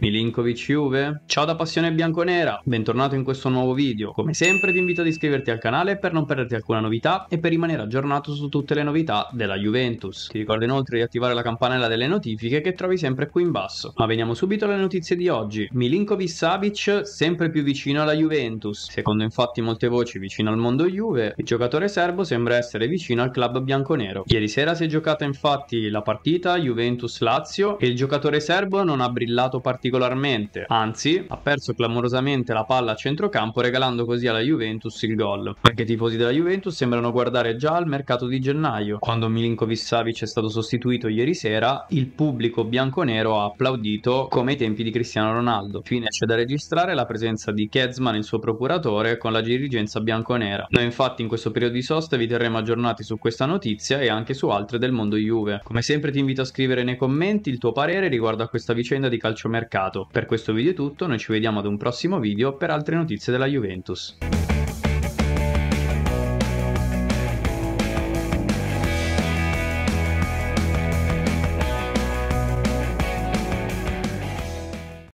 Milinkovic Juve? Ciao da Passione Bianconera, bentornato in questo nuovo video. Come sempre ti invito ad iscriverti al canale per non perderti alcuna novità e per rimanere aggiornato su tutte le novità della Juventus. Ti ricordo inoltre di attivare la campanella delle notifiche che trovi sempre qui in basso. Ma veniamo subito alle notizie di oggi. Milinkovic Savic sempre più vicino alla Juventus. Secondo infatti molte voci vicino al mondo Juve, il giocatore serbo sembra essere vicino al club bianconero. Ieri sera si è giocata infatti la partita Juventus-Lazio e il giocatore serbo non ha brillato particolarmente particolarmente, anzi ha perso clamorosamente la palla a centrocampo regalando così alla Juventus il gol, perché i tifosi della Juventus sembrano guardare già al mercato di gennaio, quando Milinkovic Savic è stato sostituito ieri sera, il pubblico bianconero ha applaudito come ai tempi di Cristiano Ronaldo. Infine c'è da registrare la presenza di Kezman, il suo procuratore, con la dirigenza bianconera. Noi infatti in questo periodo di sosta vi terremo aggiornati su questa notizia e anche su altre del mondo Juve. Come sempre ti invito a scrivere nei commenti il tuo parere riguardo a questa vicenda di calciomercato mercato. Per questo video è tutto, noi ci vediamo ad un prossimo video per altre notizie della Juventus.